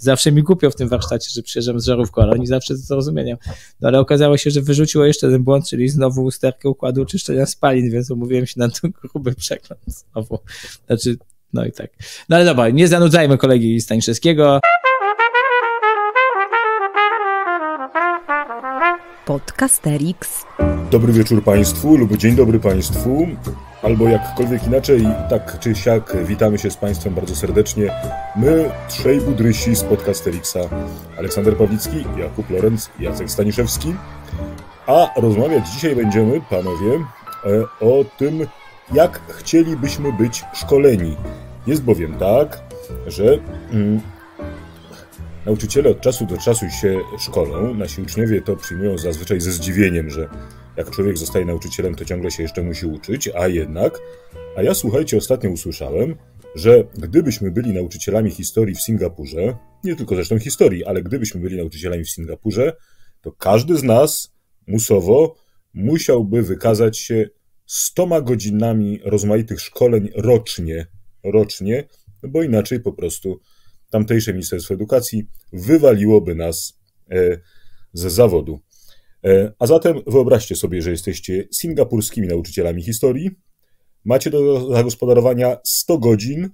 zawsze mi głupio w tym warsztacie, że przyjeżdżam z żarówką, ale oni zawsze to zrozumieją. No ale okazało się, że wyrzuciło jeszcze ten błąd, czyli znowu usterkę układu oczyszczenia spalin, więc umówiłem się na ten gruby przegląd znowu. Znaczy, no i tak. No ale dobra, nie zanudzajmy kolegi Staniszewskiego. Podcasterix. Dobry wieczór Państwu lub dzień dobry Państwu albo jakkolwiek inaczej, tak czy siak, witamy się z Państwem bardzo serdecznie. My, trzej budrysi z podcasteriksa, Aleksander Pawlicki, Jakub Lorenz, Jacek Staniszewski. A rozmawiać dzisiaj będziemy, panowie, e, o tym, jak chcielibyśmy być szkoleni. Jest bowiem tak, że mm, nauczyciele od czasu do czasu się szkolą. Nasi uczniowie to przyjmują zazwyczaj ze zdziwieniem, że jak człowiek zostaje nauczycielem, to ciągle się jeszcze musi uczyć, a jednak. A ja słuchajcie, ostatnio usłyszałem, że gdybyśmy byli nauczycielami historii w Singapurze, nie tylko zresztą historii, ale gdybyśmy byli nauczycielami w Singapurze, to każdy z nas musowo musiałby wykazać się 100 godzinami rozmaitych szkoleń rocznie, rocznie, bo inaczej po prostu tamtejsze Ministerstwo Edukacji wywaliłoby nas e, z zawodu. E, a zatem wyobraźcie sobie, że jesteście singapurskimi nauczycielami historii, macie do zagospodarowania 100 godzin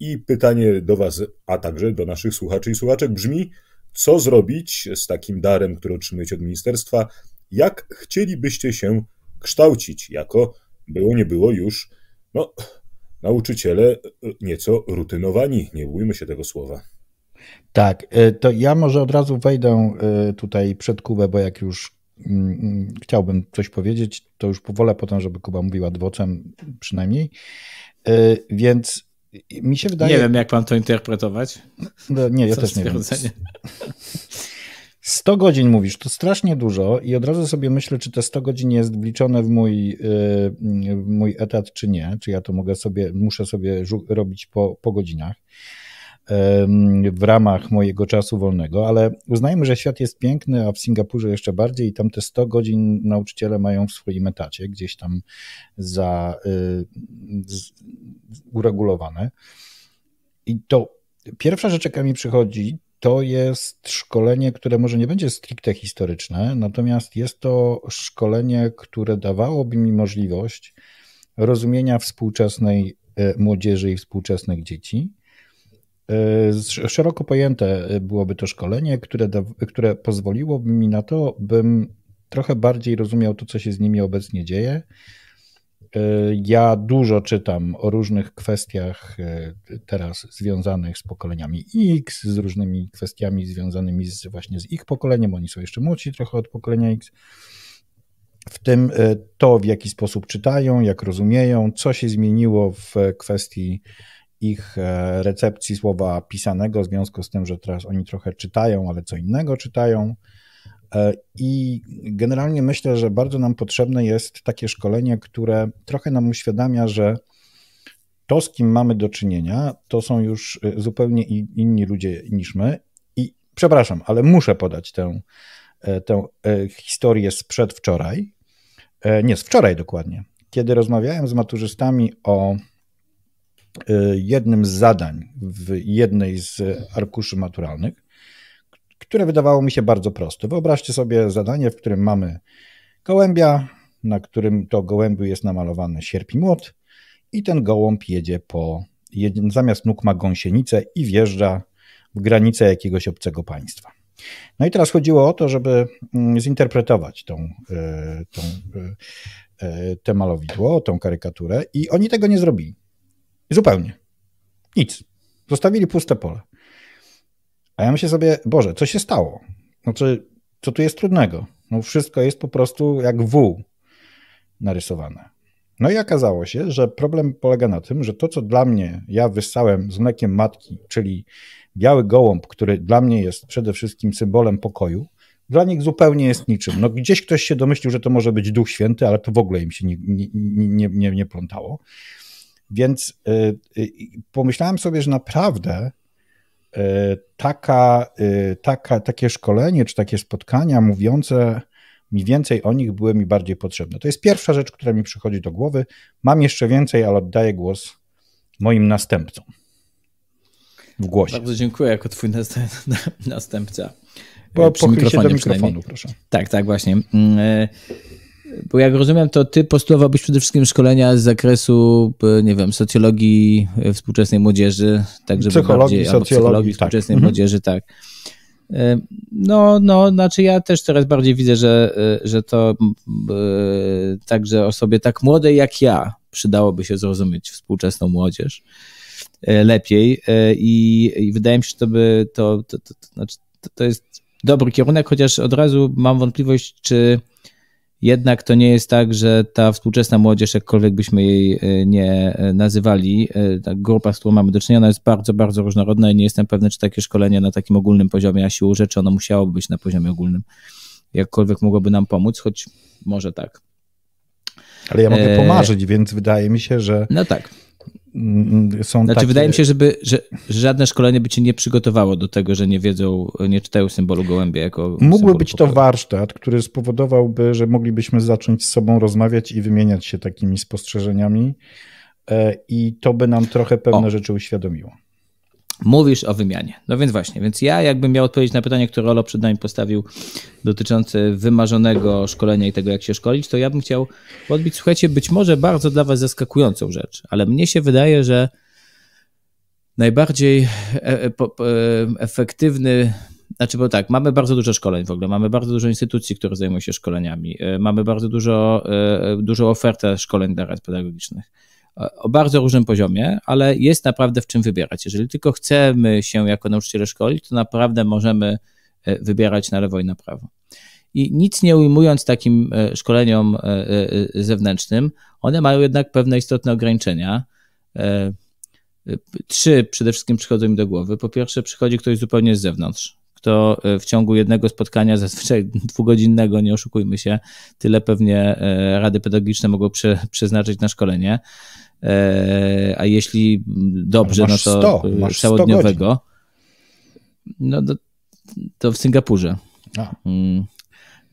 i pytanie do Was, a także do naszych słuchaczy i słuchaczek brzmi, co zrobić z takim darem, który otrzymujecie od ministerstwa, jak chcielibyście się kształcić jako było nie było już no, nauczyciele e, nieco rutynowani, nie bójmy się tego słowa. Tak, e, to ja może od razu wejdę tutaj przed Kubę, bo jak już Mm, mm, chciałbym coś powiedzieć, to już powolę potem, żeby Kuba mówiła dwocem przynajmniej. E, więc mi się wydaje. Nie wiem, jak pan to interpretować. No, nie, ja Co też nie wiem. 100 godzin mówisz, to strasznie dużo i od razu sobie myślę, czy te 100 godzin jest wliczone w mój, e, w mój etat, czy nie, czy ja to mogę sobie, muszę sobie robić po, po godzinach w ramach mojego czasu wolnego, ale uznajmy, że świat jest piękny, a w Singapurze jeszcze bardziej i tam te 100 godzin nauczyciele mają w swoim etacie, gdzieś tam za y, uregulowane. I to pierwsza rzecz, jaka mi przychodzi, to jest szkolenie, które może nie będzie stricte historyczne, natomiast jest to szkolenie, które dawałoby mi możliwość rozumienia współczesnej e, młodzieży i współczesnych dzieci Szeroko pojęte y, byłoby to szkolenie, które, da, które pozwoliłoby mi na to, bym trochę bardziej rozumiał to, co się z nimi obecnie dzieje. Y, ja dużo czytam o różnych kwestiach y, teraz związanych z pokoleniami X, z różnymi kwestiami związanymi z, właśnie z ich pokoleniem. Oni są jeszcze młodsi trochę od pokolenia X. W tym to, w jaki sposób czytają, jak rozumieją, co się zmieniło w kwestii ich e, recepcji słowa pisanego, w związku z tym, że teraz oni trochę czytają, ale co innego czytają. E, I generalnie myślę, że bardzo nam potrzebne jest takie szkolenie, które trochę nam uświadamia, że to, z kim mamy do czynienia, to są już e, zupełnie inni ludzie niż my. I przepraszam, ale muszę podać tę, tę historię sprzed wczoraj. Nie, z wczoraj dokładnie. Kiedy rozmawiałem z maturzystami o Y, jednym z zadań w jednej z arkuszy maturalnych, które wydawało mi się bardzo proste. Wyobraźcie sobie zadanie, w którym mamy gołębia, na którym to gołębiu jest namalowany sierp i młot i ten gołąb jedzie po, zamiast nóg ma gąsienicę i wjeżdża w granice jakiegoś obcego państwa. No i teraz chodziło o to, żeby mm, zinterpretować tą, y, tą, y, te malowidło, tą karykaturę i oni tego nie zrobili. Zupełnie. Nic. Zostawili puste pole. A ja myślę sobie, Boże, co się stało? Znaczy, co tu jest trudnego? No wszystko jest po prostu jak wół narysowane. No i okazało się, że problem polega na tym, że to, co dla mnie ja wyssałem z mlekiem matki, czyli biały gołąb, który dla mnie jest przede wszystkim symbolem pokoju, dla nich zupełnie jest niczym. No gdzieś ktoś się domyślił, że to może być Duch Święty, ale to w ogóle im się nie, nie, nie, nie, nie plątało. Więc y, y, pomyślałem sobie, że naprawdę y, taka, taka, takie szkolenie czy takie spotkania mówiące mi więcej o nich były mi bardziej potrzebne. To jest pierwsza rzecz, która mi przychodzi do głowy. Mam jeszcze więcej, ale oddaję głos moim następcom w głosie. Bardzo dziękuję jako twój następca. Po, mikrofonie, się do mikrofonu, proszę. Tak, tak, właśnie. Mm, e, bo jak rozumiem, to ty postulowałbyś przede wszystkim szkolenia z zakresu, e, nie wiem, socjologii e, współczesnej młodzieży, tak żeby psychologii, bardziej, socjologii, psychologii tak. współczesnej mhm. młodzieży, tak. E, no, no, znaczy ja też coraz bardziej widzę, że, że to także osobie tak młodej jak ja przydałoby się zrozumieć współczesną młodzież lepiej i, i wydaje mi się, że to by to, to, to, to, znaczy, to, to jest dobry kierunek, chociaż od razu mam wątpliwość, czy jednak to nie jest tak, że ta współczesna młodzież, jakkolwiek byśmy jej e, nie e, nazywali, e, ta grupa, z którą mamy do czynienia, jest bardzo, bardzo różnorodna i nie jestem pewny, czy takie szkolenie na takim ogólnym poziomie, a siłą rzeczy ono musiałoby być na poziomie ogólnym, jakkolwiek mogłoby nam pomóc, choć może tak. Ale ja mogę pomarzyć, więc wydaje mi się, że. No tak są Znaczy, takie... wydaje mi się, żeby, że żadne szkolenie by cię nie przygotowało do tego, że nie wiedzą, nie czytają symbolu gołębia jako. Mógłby być pokoju. to warsztat, który spowodowałby, że moglibyśmy zacząć z sobą rozmawiać i wymieniać się takimi spostrzeżeniami, e, i to by nam trochę pewne o. rzeczy uświadomiło mówisz o wymianie. No więc właśnie, więc ja jakbym miał odpowiedzieć na pytanie, które Rolo przed nami postawił dotyczące wymarzonego szkolenia i tego, jak się szkolić, to ja bym chciał podbić, słuchajcie, być może bardzo dla was zaskakującą rzecz, ale mnie się wydaje, że najbardziej e, e, e, efektywny znaczy, bo tak, mamy bardzo dużo szkoleń w ogóle, mamy bardzo dużo instytucji, które zajmują się szkoleniami, mamy bardzo dużo, dużą ofertę szkoleń dla rad pedagogicznych o bardzo różnym poziomie, ale jest naprawdę w czym wybierać. Jeżeli tylko chcemy się jako nauczyciele szkolić, to naprawdę możemy e, wybierać na lewo i na prawo. I nic nie ujmując takim e, szkoleniom e, zewnętrznym, one mają jednak pewne istotne ograniczenia. Trzy przede wszystkim przychodzą mi do głowy. Po pierwsze, przychodzi ktoś zupełnie z zewnątrz, kto w ciągu jednego spotkania, zazwyczaj dwugodzinnego, nie oszukujmy się, tyle pewnie rady pedagogiczne mogą przeznaczyć na szkolenie. E, a jeśli mm, dobrze, no to 100, y, całodniowego. No to, to, w Singapurze. A. Mm.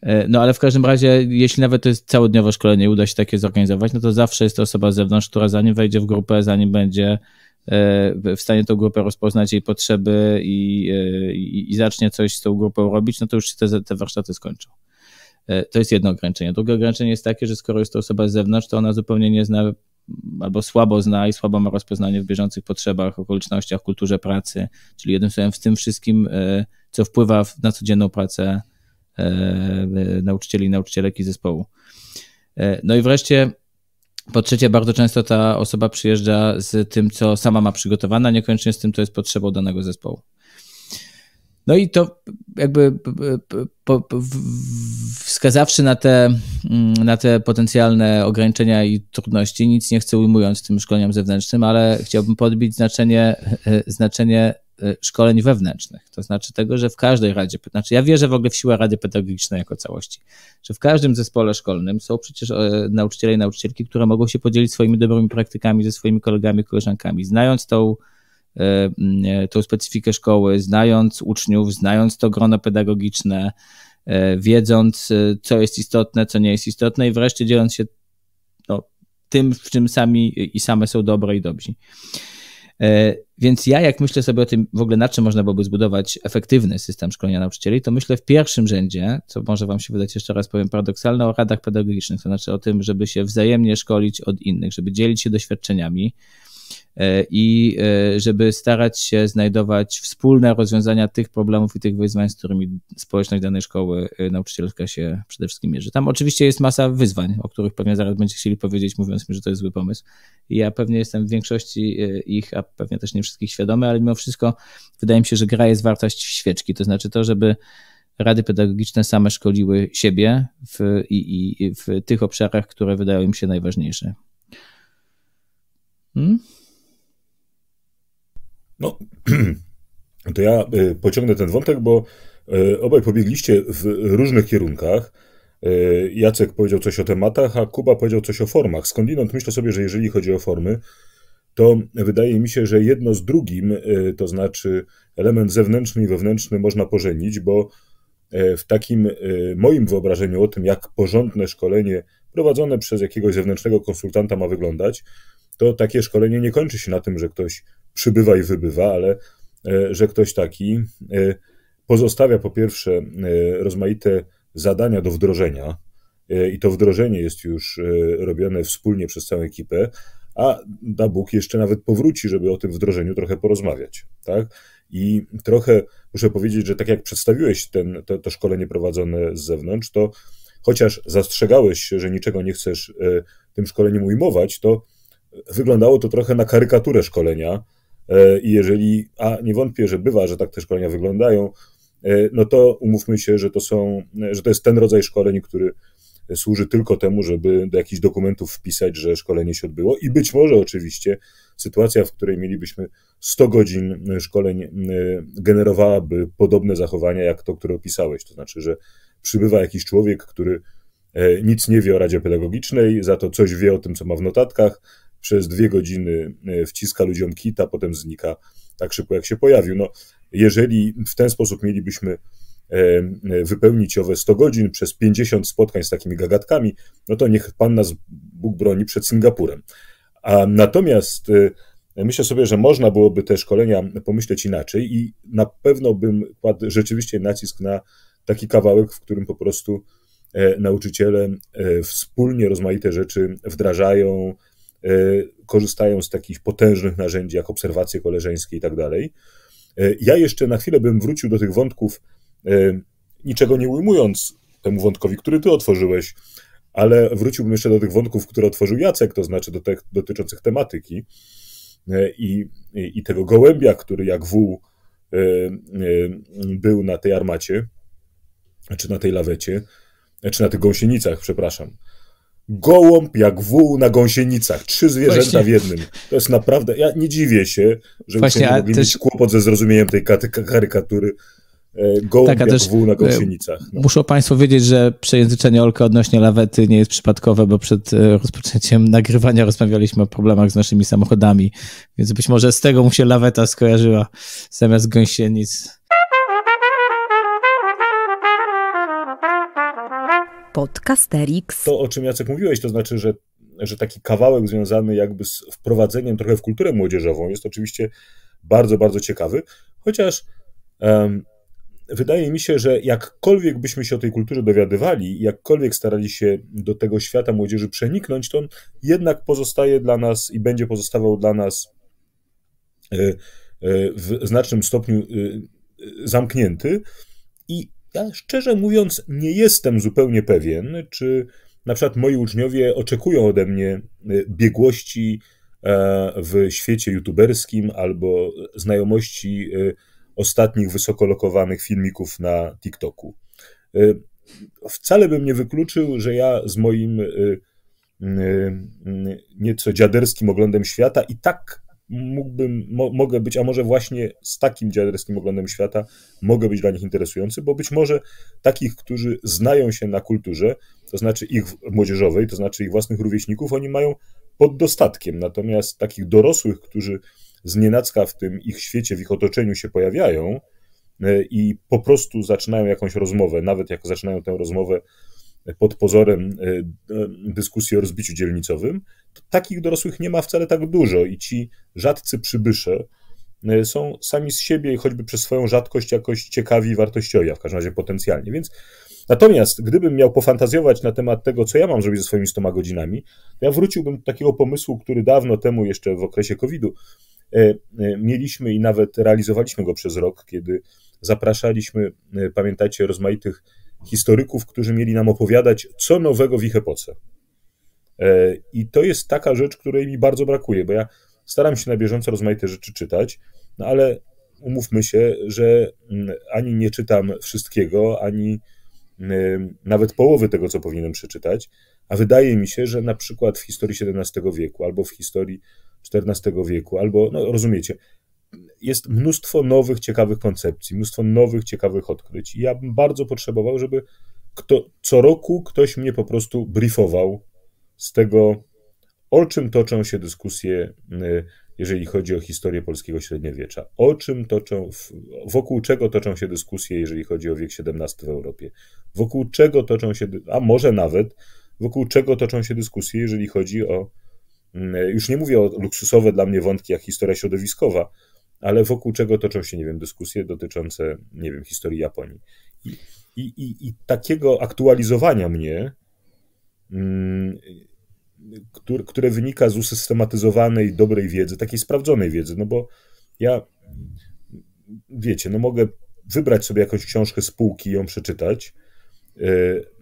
E, no ale w każdym razie, jeśli nawet to jest całodniowe szkolenie, uda się takie zorganizować, no to zawsze jest to osoba z zewnątrz, która zanim wejdzie w grupę, zanim będzie e, w stanie tą grupę rozpoznać, jej potrzeby i, i, i zacznie coś z tą grupą robić, no to już się te, te warsztaty skończą. To jest jedno ograniczenie. Drugie ograniczenie jest takie, że skoro jest to osoba z zewnątrz, to ona zupełnie nie zna albo słabo zna i słabo ma rozpoznanie w bieżących potrzebach, okolicznościach, kulturze pracy, czyli jednym słowem w tym wszystkim, e, co wpływa na codzienną pracę e, nauczycieli i nauczycielek i zespołu. E, no i wreszcie po trzecie, bardzo często ta osoba przyjeżdża z tym, co sama ma przygotowane, a niekoniecznie z tym, co jest potrzebą danego zespołu. No i to jakby wskazawszy na te, mm, na te potencjalne ograniczenia i trudności, nic nie chcę ujmując tym szkoleniom zewnętrznym, ale chciałbym podbić znaczenie, e, znaczenie e, szkoleń wewnętrznych. To znaczy tego, że w każdej radzie, znaczy ja wierzę w ogóle w siłę rady pedagogicznej jako całości, że w każdym zespole szkolnym są przecież e, nauczyciele i nauczycielki, które mogą się podzielić swoimi dobrymi praktykami ze swoimi kolegami, koleżankami. Znając tą E, mm, e, tą specyfikę szkoły, znając uczniów, znając to grono pedagogiczne, e, wiedząc, co jest istotne, co nie jest istotne i wreszcie dzieląc się no, tym, w czym sami i same są dobre i dobrzy. Więc ja, jak myślę sobie o tym, w ogóle na czym można byłoby zbudować efektywny system szkolenia nauczycieli, to myślę w pierwszym rzędzie, co może Wam się wydać jeszcze raz powiem paradoksalne, o radach pedagogicznych, to znaczy o tym, żeby się wzajemnie szkolić od innych, żeby dzielić się doświadczeniami, E, i e, żeby starać się znajdować wspólne rozwiązania tych problemów i tych wyzwań, z którymi społeczność danej szkoły e, nauczycielska się przede wszystkim mierzy. Tam oczywiście jest masa wyzwań, o których pewnie zaraz będziecie chcieli powiedzieć, mówiąc mi, że to jest zły pomysł. Ja pewnie jestem w większości ich, a pewnie też nie wszystkich świadomy, ale mimo wszystko wydaje mi się, że gra jest wartość świeczki, to znaczy to, żeby rady pedagogiczne same szkoliły siebie w, i, i w tych obszarach, które wydają im się najważniejsze. Hmm? No, to ja y, pociągnę ten wątek, bo y, obaj pobiegliście w różnych kierunkach. Y, Jacek powiedział coś o tematach, a Kuba powiedział coś o formach. Skądinąd myślę sobie, że jeżeli chodzi o formy, to wydaje mi się, że jedno z drugim, to znaczy element zewnętrzny i wewnętrzny można pożenić, bo w takim moim wyobrażeniu o tym, jak porządne szkolenie prowadzone przez jakiegoś zewnętrznego konsultanta ma wyglądać, to takie szkolenie nie kończy się na tym, że ktoś przybywa i wybywa, ale e, że ktoś taki e, pozostawia po pierwsze e, rozmaite zadania do wdrożenia i to wdrożenie jest już robione wspólnie przez całą ekipę, a da Bóg jeszcze nawet powróci, żeby o tym wdrożeniu trochę porozmawiać, tak? I trochę muszę powiedzieć, że tak jak przedstawiłeś ten, to, to szkolenie prowadzone z zewnątrz, to chociaż zastrzegałeś się, że niczego nie chcesz tym szkoleniem ujmować, to wyglądało to trochę na karykaturę szkolenia, E, I jeżeli, a nie wątpię, że bywa, że tak te szkolenia wyglądają, e, no to umówmy się, że to są, że to jest ten rodzaj szkoleń, który służy tylko temu, żeby do jakichś dokumentów wpisać, że szkolenie się odbyło i być może oczywiście sytuacja, w której mielibyśmy 100 godzin szkoleń e, generowałaby podobne zachowania jak to, które opisałeś, to znaczy, że przybywa jakiś człowiek, który nic nie wie o Radzie Pedagogicznej, za to coś wie o tym, co ma w notatkach, przez dwie godziny e, wciska ludziom kita, potem znika tak szybko, jak się pojawił. No, jeżeli w ten sposób mielibyśmy e, e, wypełnić owe 100 godzin przez 50 spotkań z takimi gagatkami, no to niech Pan nas Bóg broni przed Singapurem. A natomiast myślę sobie, że można byłoby te szkolenia pomyśleć inaczej i na pewno bym kładł rzeczywiście nacisk na taki kawałek, w którym po prostu nauczyciele wspólnie rozmaite rzeczy wdrażają, E, korzystają z takich potężnych narzędzi jak obserwacje koleżeńskie i tak dalej. E, ja jeszcze na chwilę bym wrócił do tych wątków, e, niczego nie ujmując temu wątkowi, który ty otworzyłeś, ale wróciłbym jeszcze do tych wątków, które otworzył Jacek, to znaczy do tych dotyczących tematyki i, i, i tego gołębia, który jak wół był na tej armacie, czy na tej lawecie, czy na tych gąsienicach, przepraszam gołąb jak wół na gąsienicach. Trzy zwierzęta Właśnie. w jednym. To jest naprawdę, ja nie dziwię się, że Właśnie, uczniowie mogli też... mieć kłopot ze zrozumieniem tej karykatury. E, gołąb tak, jak też, wół na e, gąsienicach. No. Muszą Państwo wiedzieć, że przejęzyczenie Olka odnośnie lawety nie jest przypadkowe, bo przed e, rozpoczęciem nagrywania rozmawialiśmy o problemach z naszymi samochodami, więc być może z tego mu się laweta skojarzyła zamiast gąsienic. Podcasterix. To, o czym Jacek mówiłeś, to znaczy, że, że taki kawałek związany jakby z wprowadzeniem trochę w kulturę młodzieżową jest oczywiście bardzo, bardzo ciekawy, chociaż um, wydaje mi się, że jakkolwiek byśmy się o tej kulturze dowiadywali, jakkolwiek starali się do tego świata młodzieży przeniknąć, to on jednak pozostaje dla nas i będzie pozostawał dla nas e, e, w znacznym stopniu e, zamknięty. Ja szczerze mówiąc, nie jestem zupełnie pewien, czy na przykład moi uczniowie oczekują ode mnie e, biegłości e, w świecie youtuberskim albo znajomości e, ostatnich wysokolokowanych filmików na TikToku. Wcale bym nie wykluczył, że ja z moim nieco dziaderskim oglądem świata i tak mógłbym, mo, mogę być, a może właśnie z takim dziaderskim oglądem świata mogę być dla nich interesujący, bo być może takich, którzy znają się na kulturze, to znaczy ich młodzieżowej, to znaczy ich własnych rówieśników, oni mają pod dostatkiem. Natomiast takich dorosłych, którzy znienacka w tym ich świecie, w ich otoczeniu się pojawiają e, i po prostu zaczynają jakąś rozmowę, nawet jak zaczynają tę rozmowę pod pozorem e, e, dyskusji o rozbiciu dzielnicowym, takich dorosłych nie ma wcale tak dużo i ci rzadcy przybysze e, są sami z siebie, choćby przez swoją rzadkość, jakoś ciekawi i wartościowi, a w każdym razie potencjalnie. Więc Natomiast gdybym miał pofantazjować na temat tego, co ja mam zrobić ze swoimi 100 godzinami, to ja wróciłbym do takiego pomysłu, który dawno temu, jeszcze w okresie COVID-u, e, e, mieliśmy i nawet realizowaliśmy go przez rok, kiedy zapraszaliśmy, pamiętacie rozmaitych historyków, którzy mieli nam opowiadać, co nowego w ich epoce. E, I to jest taka rzecz, której mi bardzo brakuje, bo ja staram się na bieżąco rozmaite rzeczy czytać, no ale umówmy się, że mm, ani nie czytam wszystkiego, ani mm, nawet połowy tego, co powinienem przeczytać, a wydaje mi się, że na przykład w historii XVII wieku, albo w historii XIV wieku, albo, no rozumiecie, jest mnóstwo nowych, ciekawych koncepcji, mnóstwo nowych, ciekawych odkryć. I ja bym bardzo potrzebował, żeby kto, co roku ktoś mnie po prostu briefował z tego, o czym toczą się dyskusje, y, jeżeli chodzi o historię polskiego średniowiecza, o czym toczą, wokół czego toczą się dyskusje, jeżeli chodzi o wiek XVII w Europie, wokół czego toczą się, a może nawet wokół czego toczą się dyskusje, jeżeli chodzi o, mm, już nie mówię o luksusowe dla mnie wątki, jak historia środowiskowa, ale wokół czego toczą się, nie wiem, dyskusje dotyczące, nie wiem, historii Japonii. I, i, i, i takiego aktualizowania mnie, mm, które, które wynika z usystematyzowanej, dobrej wiedzy, takiej sprawdzonej wiedzy, no bo ja, wiecie, no mogę wybrać sobie jakąś książkę z półki i ją przeczytać, e,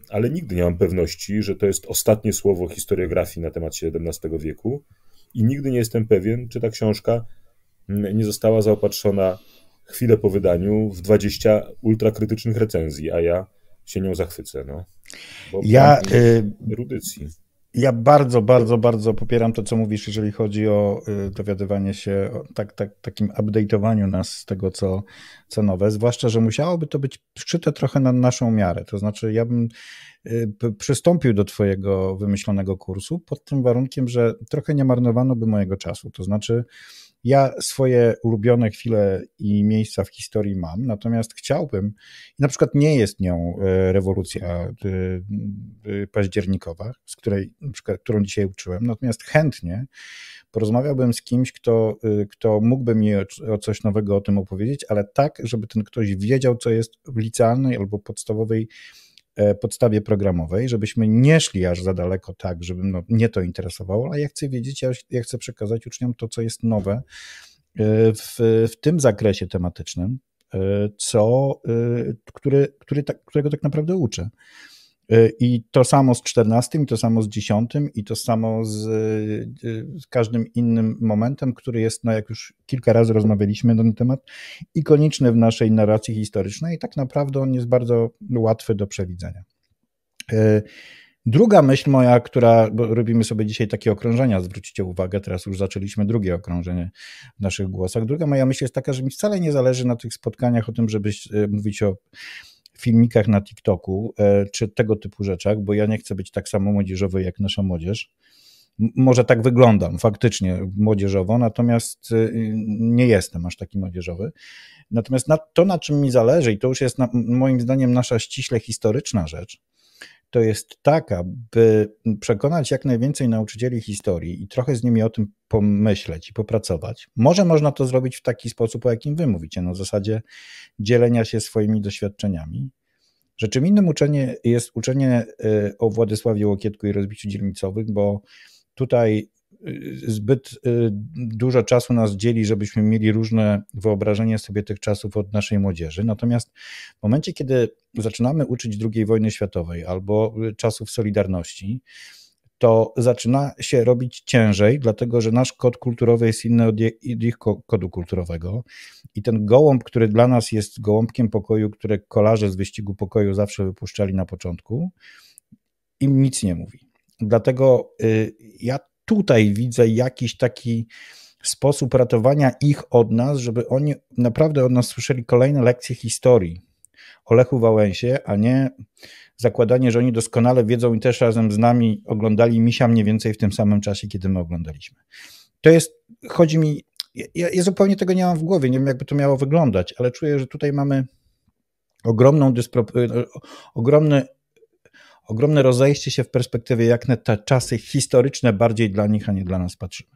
ale nigdy nie mam pewności, że to jest ostatnie słowo historiografii na temat XVII wieku i nigdy nie jestem pewien, czy ta książka nie została zaopatrzona chwilę po wydaniu w 20 ultrakrytycznych recenzji, a ja się nią zachwycę. No, bo ja e, erudycji. Ja bardzo, bardzo, bardzo popieram to, co mówisz, jeżeli chodzi o y, dowiadywanie się, o tak, tak, takim update'owaniu nas z tego, co, co nowe. Zwłaszcza, że musiałoby to być szczyte trochę na naszą miarę. To znaczy, ja bym y, przystąpił do Twojego wymyślonego kursu pod tym warunkiem, że trochę nie marnowano by mojego czasu. To znaczy, ja swoje ulubione chwile i miejsca w historii mam, natomiast chciałbym, na przykład nie jest nią e, rewolucja e, e, październikowa, z której, przykład, którą dzisiaj uczyłem, natomiast chętnie porozmawiałbym z kimś, kto, kto mógłby mi o, o coś nowego o tym opowiedzieć, ale tak, żeby ten ktoś wiedział, co jest w licealnej albo podstawowej E, podstawie programowej, żebyśmy nie szli aż za daleko tak, żeby no, mnie to interesowało, ale ja chcę wiedzieć, ja, ja chcę przekazać uczniom to, co jest nowe e, w, w tym zakresie tematycznym, e, co, który, który tak, którego tak naprawdę uczę. Y, I to samo z 14, i to samo z 10, i to samo z, y, z, każdym innym momentem, który jest, no jak już kilka razy rozmawialiśmy na ten temat, ikoniczny w naszej narracji historycznej. I tak naprawdę on jest bardzo łatwy do przewidzenia. Y, druga myśl moja, która, bo robimy sobie dzisiaj takie okrążenia, zwróćcie uwagę, teraz już zaczęliśmy drugie okrążenie w naszych głosach. Druga moja myśl jest taka, że mi wcale nie zależy na tych spotkaniach o tym, żeby mówić o filmikach na TikToku e, czy tego typu rzeczach, bo ja nie chcę być tak samo młodzieżowy jak nasza młodzież. Może tak wyglądam faktycznie młodzieżowo, natomiast y, nie jestem aż taki młodzieżowy. Natomiast to, na czym mi zależy, i to już jest moim zdaniem nasza ściśle historyczna rzecz, to jest taka, by przekonać jak najwięcej nauczycieli historii i trochę z nimi o tym pomyśleć i popracować. Może można to zrobić w taki sposób, o jakim wy mówicie, na zasadzie dzielenia się swoimi doświadczeniami. Rzeczym innym uczenie jest uczenie y, o Władysławie Łokietku i rozbiciu dzielnicowych, bo tutaj Y, zbyt y, dużo czasu nas dzieli, żebyśmy mieli różne wyobrażenia sobie tych czasów od naszej młodzieży. Natomiast w momencie, kiedy zaczynamy uczyć II wojny światowej albo y, czasów Solidarności, to zaczyna się robić ciężej, dlatego że nasz kod kulturowy jest inny od ich kodu kulturowego. I ten gołąb, który dla nas jest gołąbkiem pokoju, które kolarze z wyścigu pokoju zawsze wypuszczali na początku, im nic nie mówi. Dlatego ja tutaj widzę jakiś taki sposób ratowania ich od nas, żeby oni naprawdę od nas słyszeli kolejne lekcje historii o Lechu Wałęsie, a nie zakładanie, że oni doskonale wiedzą i też razem z nami oglądali misia mniej więcej w tym samym czasie, kiedy my oglądaliśmy. To jest, chodzi mi, ja, ja zupełnie tego nie mam w głowie, nie wiem jakby to miało wyglądać, ale czuję, że tutaj mamy ogromną dyspro, ogromny ogromne rozejście się w perspektywie, jak na te czasy historyczne bardziej dla nich, a nie dla nas patrzymy.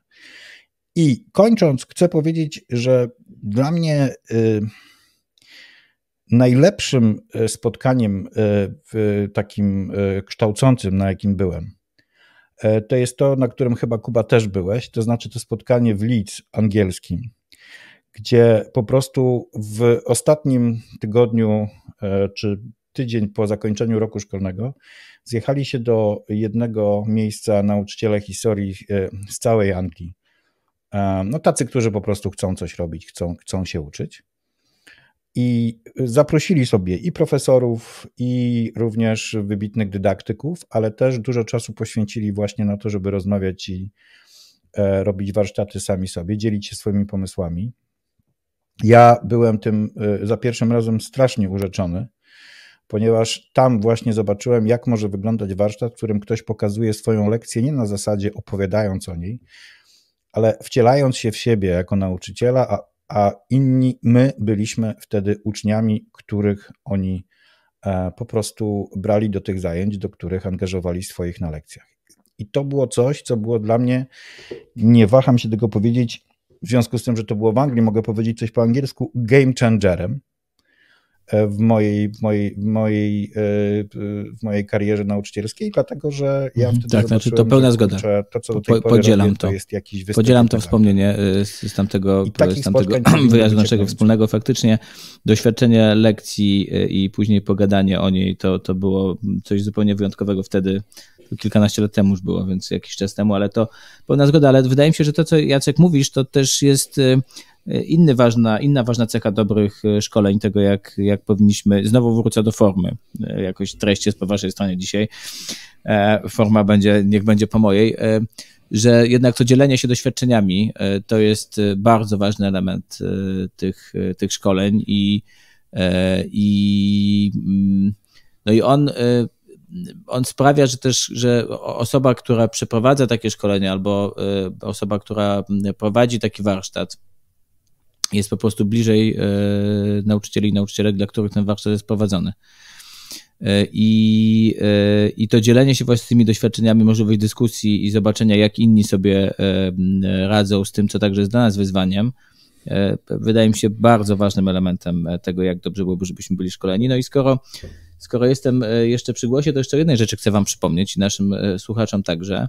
I kończąc, chcę powiedzieć, że dla mnie y, najlepszym y, spotkaniem y, takim kształcącym, na jakim byłem, to jest to, na którym chyba Kuba też byłeś, to znaczy to spotkanie w Leeds angielskim, gdzie po prostu w ostatnim tygodniu czy tydzień po zakończeniu roku szkolnego zjechali się do jednego miejsca nauczyciele historii e, z całej Anglii. E, no tacy, którzy po prostu chcą coś robić, chcą, chcą się uczyć. I zaprosili sobie i profesorów, i również wybitnych dydaktyków, ale też dużo czasu poświęcili właśnie na to, żeby rozmawiać i e, robić warsztaty sami sobie, dzielić się swoimi pomysłami. Ja byłem tym za pierwszym razem strasznie urzeczony, ponieważ tam właśnie zobaczyłem, jak może wyglądać warsztat, w którym ktoś pokazuje swoją lekcję nie na zasadzie opowiadając o niej, ale wcielając się w siebie jako nauczyciela, a, a inni, my byliśmy wtedy uczniami, których oni e, po prostu brali do tych zajęć, do których angażowali swoich na lekcjach. I to było coś, co było dla mnie, nie waham się tego powiedzieć, w związku z tym, że to było w Anglii, mogę powiedzieć coś po angielsku, game changerem, E, w mojej, w mojej, w mojej, e, w mojej karierze nauczycielskiej, dlatego że ja mhm. wtedy Tak, znaczy to pełna że, zgoda. to, co do po, podzielam robię, to. to jest jakiś podzielam to wspomnienie e, z tamtego, z tamtego wyjazdu naszego wspólnego. Faktycznie doświadczenie lekcji i później pogadanie o niej to, to było coś zupełnie wyjątkowego wtedy. Kilkanaście lat temu już było, więc jakiś czas temu, ale to pełna zgoda. Ale wydaje mi się, że to, co Jacek mówisz, to też jest E, inny ważna, inna ważna cecha dobrych e, szkoleń, tego jak, jak powinniśmy, znowu wrócę do formy, e, jakoś treść jest po waszej stronie dzisiaj, forma będzie, niech będzie po mojej, że jednak to dzielenie się doświadczeniami to jest bardzo ważny element tych, tych szkoleń i, i, mm, no i on, on sprawia, że też że osoba, która przeprowadza takie szkolenie albo osoba, która prowadzi taki warsztat, jest po prostu bliżej e, nauczycieli i nauczycielek, dla których ten warsztat jest prowadzony. E, I, e, I to dzielenie się właśnie z tymi doświadczeniami, możliwość dyskusji i zobaczenia, jak inni sobie radzą z tym, co także jest dla nas wyzwaniem, wydaje mi się bardzo ważnym elementem tego, jak dobrze byłoby, żebyśmy byli szkoleni. No i skoro, skoro jestem jeszcze przy głosie, to jeszcze jednej rzeczy chcę Wam przypomnieć i naszym słuchaczom także.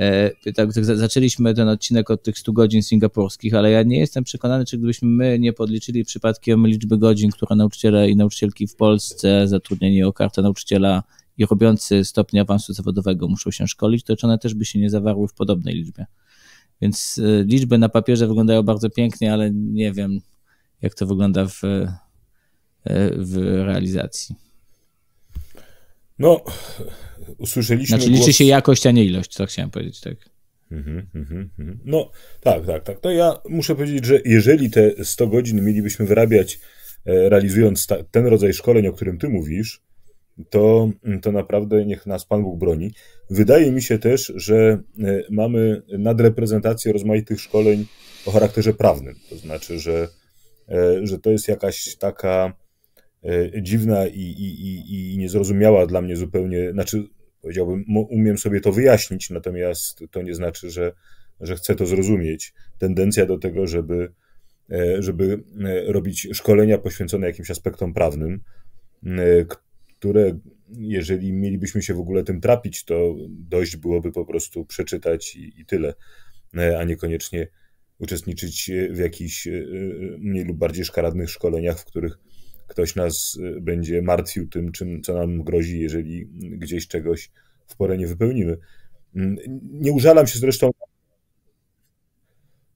E, tak, tak, zaczęliśmy ten odcinek od tych 100 godzin singapurskich, ale ja nie jestem przekonany, czy gdybyśmy my nie podliczyli przypadkiem liczby godzin, które nauczyciele i nauczycielki w Polsce zatrudnieni o kartę nauczyciela i robiący stopień awansu zawodowego muszą się szkolić, to czy one też by się nie zawarły w podobnej liczbie. Więc e, liczby na papierze wyglądają bardzo pięknie, ale nie wiem, jak to wygląda w, e, w realizacji. No, usłyszeliśmy. Znaczy liczy głos... się jakość, a nie ilość, tak chciałem powiedzieć, tak. Mhm, mhm, mhm. No, tak, tak, tak. No ja muszę powiedzieć, że jeżeli te 100 godzin mielibyśmy wyrabiać, e, realizując ta, ten rodzaj szkoleń, o którym ty mówisz, to, to naprawdę niech nas Pan Bóg broni. Wydaje mi się też, że e, mamy nadreprezentację rozmaitych szkoleń o charakterze prawnym. To znaczy, że, e, że to jest jakaś taka E, dziwna i, i, i, i niezrozumiała dla mnie zupełnie, znaczy powiedziałbym, umiem sobie to wyjaśnić, natomiast to nie znaczy, że, że chcę to zrozumieć. Tendencja do tego, żeby, e, żeby e, robić szkolenia poświęcone jakimś aspektom prawnym, które jeżeli mielibyśmy się w ogóle tym trapić, to dość byłoby po prostu przeczytać i, i tyle, a niekoniecznie uczestniczyć w jakichś mniej lub bardziej szkaradnych szkoleniach, w których ktoś nas y, będzie martwił tym, czym, co nam grozi, jeżeli gdzieś czegoś w porę nie wypełnimy. Mm, nie użalam się zresztą.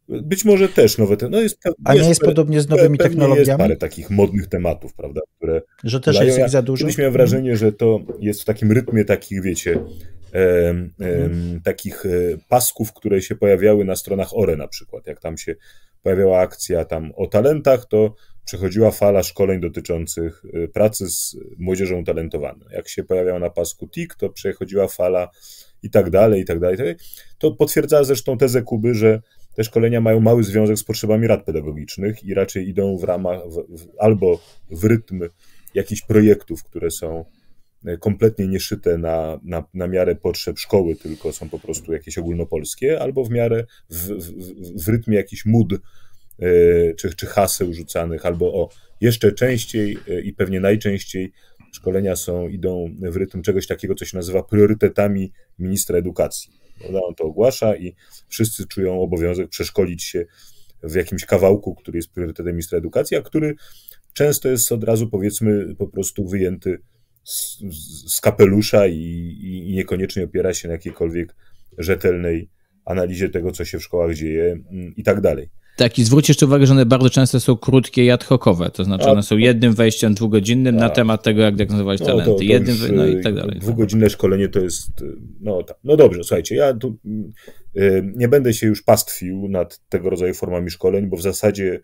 Być może też nowe te, no jest, A nie jest podobnie z nowymi technologiami? Jest parę takich modnych tematów, prawda? Które że też dają, jest ich za dużo? Kiedyś miałem wrażenie, że to jest w takim rytmie takich, wiecie, mhm. takich e, pasków, które się pojawiały na stronach ORE na przykład. Jak tam się pojawiała akcja tam o talentach, to przechodziła fala szkoleń dotyczących y, pracy z młodzieżą utalentowaną. Jak się pojawiała na pasku TIK, to przechodziła fala i tak dalej, i tak dalej. Tak to potwierdza zresztą tezę Kuby, że te szkolenia mają mały związek z potrzebami rad pedagogicznych i raczej idą w ramach w, w, albo w rytm jakichś projektów, które są y, kompletnie nieszyte na, na, na miarę potrzeb szkoły, tylko są po prostu jakieś ogólnopolskie, albo w miarę w, w, w rytmie jakiś mood E, czy, czy haseł rzucanych, albo o jeszcze częściej e, i pewnie najczęściej szkolenia są, idą w rytm czegoś takiego, co się nazywa priorytetami ministra edukacji. On to ogłasza i wszyscy czują obowiązek przeszkolić się w jakimś kawałku, który jest priorytetem ministra edukacji, a który często jest od razu, powiedzmy, po prostu wyjęty z, z kapelusza i, i, i niekoniecznie opiera się na jakiejkolwiek rzetelnej analizie tego, co się w szkołach dzieje mm, i tak dalej. Tak, i zwróć jeszcze uwagę, że one bardzo często są krótkie i ad hocowe, to znaczy one są jednym wejściem dwugodzinnym na tak. temat tego, jak diagnozować no, talenty. To, to jednym, już, no i y, tak dalej. Tak. Dwugodzinne szkolenie to jest, y, no tak. No dobrze, słuchajcie, ja tu y, nie będę się już pastwił nad tego rodzaju formami szkoleń, bo w zasadzie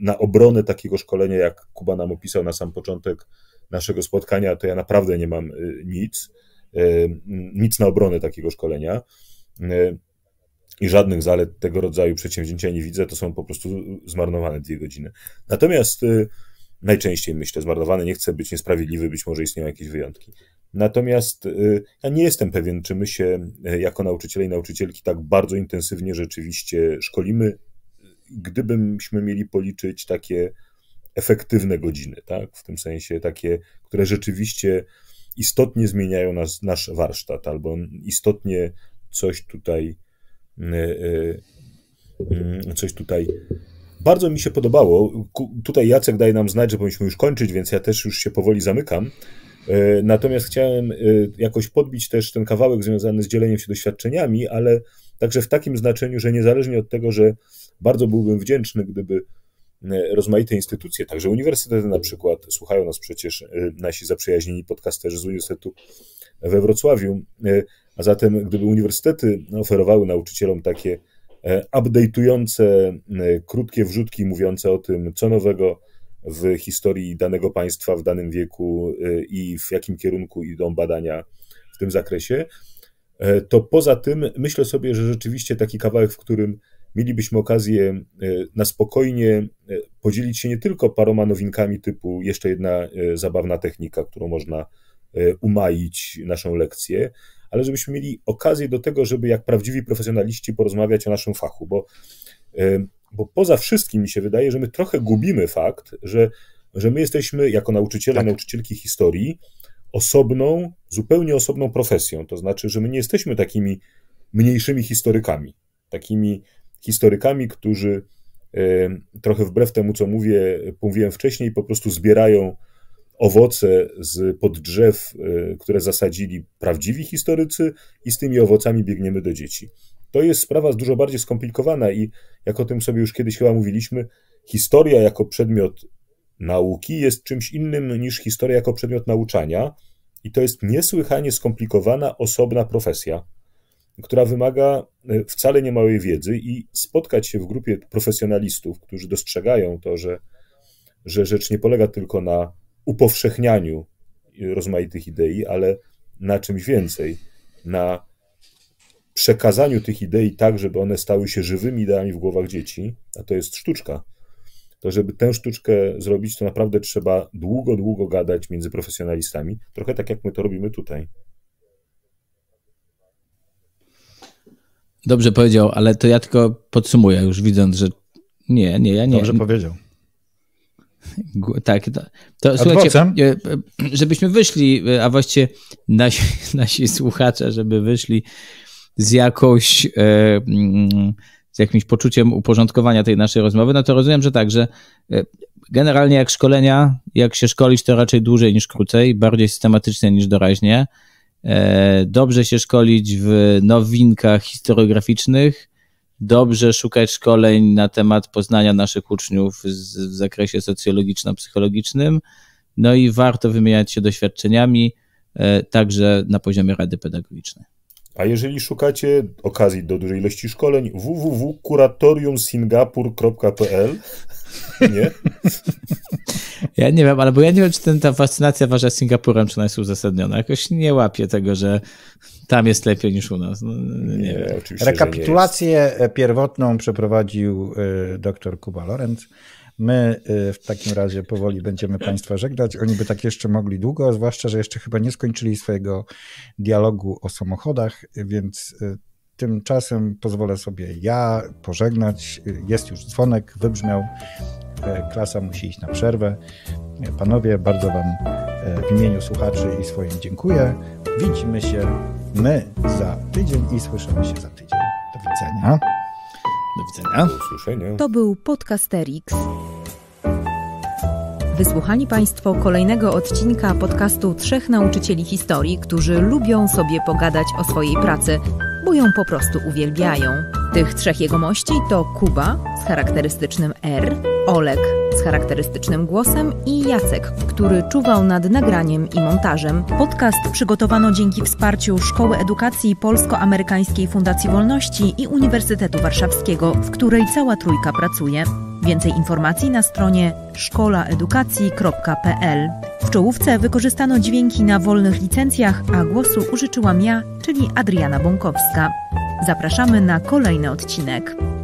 na obronę takiego szkolenia, jak Kuba nam opisał na sam początek naszego spotkania, to ja naprawdę nie mam nic, nic na obronę takiego szkolenia i żadnych zalet tego rodzaju przedsięwzięcia nie widzę, to są po prostu zmarnowane dwie godziny. Natomiast y, najczęściej myślę zmarnowane, nie chcę być niesprawiedliwy, być może istnieją jakieś wyjątki. Natomiast y, ja nie jestem pewien, czy my się y, jako nauczyciele i nauczycielki tak bardzo intensywnie rzeczywiście szkolimy, gdybyśmy mieli policzyć takie efektywne godziny, tak? w tym sensie takie, które rzeczywiście istotnie zmieniają nas, nasz warsztat albo istotnie coś tutaj Y, y, mm, coś tutaj. Bardzo mi się podobało. Tutaj Jacek daje nam znać, że powinniśmy już kończyć, więc ja też już się powoli zamykam. Y, natomiast chciałem jakoś podbić też ten kawałek związany z dzieleniem się doświadczeniami, ale także w takim znaczeniu, że niezależnie od tego, że bardzo byłbym wdzięczny, gdyby rozmaite instytucje, także uniwersytety na przykład, słuchają nas przecież nasi zaprzyjaźnieni podcasterzy z Uniwersytetu we Wrocławiu, a zatem, gdyby uniwersytety oferowały nauczycielom takie e, update'ujące, krótkie wrzutki mówiące o tym, co nowego w historii danego państwa w danym wieku e, i w jakim kierunku idą badania w tym zakresie, e, to poza tym myślę sobie, że rzeczywiście taki kawałek, w którym mielibyśmy okazję na spokojnie podzielić się nie tylko paroma nowinkami typu jeszcze jedna zabawna technika, którą można umaić naszą lekcję, ale żebyśmy mieli okazję do tego, żeby jak prawdziwi profesjonaliści porozmawiać o naszym fachu, bo, e, bo poza wszystkim mi się wydaje, że my trochę gubimy fakt, że, że my jesteśmy jako nauczyciele, tak. nauczycielki historii osobną, zupełnie osobną profesją. To znaczy, że my nie jesteśmy takimi mniejszymi historykami, takimi historykami, którzy e, trochę wbrew temu, co mówię, mówiłem wcześniej, po prostu zbierają owoce z pod drzew, y, które zasadzili prawdziwi historycy, i z tymi owocami biegniemy do dzieci. To jest sprawa dużo bardziej skomplikowana i jak o tym sobie już kiedyś chyba mówiliśmy, historia jako przedmiot nauki jest czymś innym niż historia jako przedmiot nauczania i to jest niesłychanie skomplikowana, osobna profesja, która wymaga y, wcale niemałej wiedzy i spotkać się w grupie profesjonalistów, którzy dostrzegają to, że, że rzecz nie polega tylko na upowszechnianiu rozmaitych idei, ale na czymś więcej, na przekazaniu tych idei tak, żeby one stały się żywymi ideami w głowach dzieci, a to jest sztuczka. To, żeby tę sztuczkę zrobić, to naprawdę trzeba długo, długo gadać między profesjonalistami, trochę tak jak my to robimy tutaj. Dobrze powiedział, ale to ja tylko podsumuję, już widząc, że nie, nie, ja nie. Dobrze powiedział. Tak, to, to słuchajcie, e, e, żebyśmy wyszli, e, a właściwie nasi, nasi słuchacze, żeby wyszli z jakąś, mm, z jakimś poczuciem uporządkowania tej naszej rozmowy, no to rozumiem, że tak, że generalnie jak szkolenia, jak się szkolić, to raczej dłużej niż krócej, bardziej systematycznie niż doraźnie. Dobrze się szkolić w nowinkach historiograficznych, dobrze szukać szkoleń na temat poznania naszych uczniów w zakresie socjologiczno-psychologicznym. No i warto wymieniać się doświadczeniami e, także na poziomie Rady Pedagogicznej. A jeżeli szukacie okazji do dużej ilości szkoleń, www.kuratoriumsingapur.pl nie? Ja nie wiem, ale bo ja nie wiem, czy ten, ta fascynacja wasza Singapurem, czy ona jest uzasadniona. Jakoś nie łapię tego, że tam jest lepiej niż u nas. No, nie, nie wiem. oczywiście. Rekapitulację pierwotną przeprowadził y, dr Kuba Lorenz. My y, w takim razie powoli będziemy Państwa żegnać. Oni by tak jeszcze mogli długo, zwłaszcza, że jeszcze chyba nie skończyli swojego dialogu o samochodach, więc y, Tymczasem pozwolę sobie ja pożegnać. Jest już dzwonek, wybrzmiał. E, klasa musi iść na przerwę. Panowie, bardzo Wam e, w imieniu słuchaczy i swoim dziękuję. Widzimy się my za tydzień i słyszymy się za tydzień. Do widzenia. Do widzenia. Do usłyszenia. To był Podcasterix. Wysłuchali Państwo kolejnego odcinka podcastu Trzech Nauczycieli Historii, którzy lubią sobie pogadać o swojej pracy – bo ją po prostu uwielbiają. Tych trzech jegomości to Kuba z charakterystycznym R, Olek z charakterystycznym głosem i Jacek, który czuwał nad nagraniem i montażem. Podcast przygotowano dzięki wsparciu Szkoły Edukacji Polsko-Amerykańskiej Fundacji Wolności i Uniwersytetu Warszawskiego, w której cała trójka pracuje. Więcej informacji na stronie szkolaedukacji.pl. W czołówce wykorzystano dźwięki na wolnych licencjach, a głosu użyczyłam ja, czyli Adriana Bąkowska. Zapraszamy na kolejny odcinek.